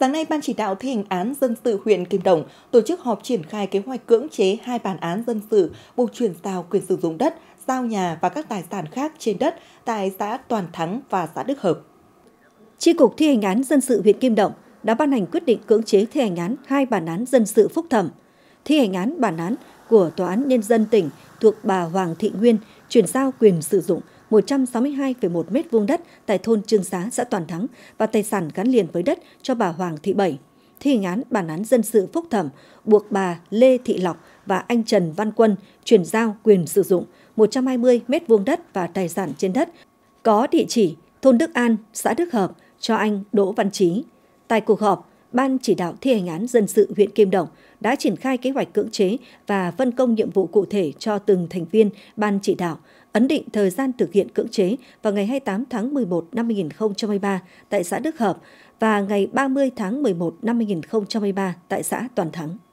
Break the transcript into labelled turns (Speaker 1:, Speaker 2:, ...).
Speaker 1: Sáng nay, Ban chỉ đạo thi hành án dân sự huyện Kim Đồng tổ chức họp triển khai kế hoạch cưỡng chế hai bản án dân sự buộc chuyển giao quyền sử dụng đất, giao nhà và các tài sản khác trên đất tại xã Toàn Thắng và xã Đức Hợp. Chi Cục Thi hành án dân sự huyện Kim
Speaker 2: Động đã ban hành quyết định cưỡng chế thi hành án hai bản án dân sự phúc thẩm, thi hành án bản án của Tòa án Nhân dân tỉnh thuộc bà Hoàng Thị Nguyên chuyển giao quyền sử dụng 162,1 m2 đất tại thôn Trương Xá, xã Toàn Thắng và tài sản gắn liền với đất cho bà Hoàng Thị Bảy. Thi hành án bản án dân sự phúc thẩm buộc bà Lê Thị Lộc và anh Trần Văn Quân chuyển giao quyền sử dụng 120 m2 đất và tài sản trên đất có địa chỉ thôn Đức An, xã Đức Hợp cho anh Đỗ Văn Chí. Tại cuộc họp, Ban chỉ đạo thi hành án dân sự huyện Kim Đồng đã triển khai kế hoạch cưỡng chế và phân công nhiệm vụ cụ thể cho từng thành viên ban chỉ đạo, ấn định thời gian thực hiện cưỡng chế vào ngày 28 tháng 11 năm 2023 tại xã Đức Hợp và ngày 30 tháng 11 năm 2023 tại xã Toàn Thắng.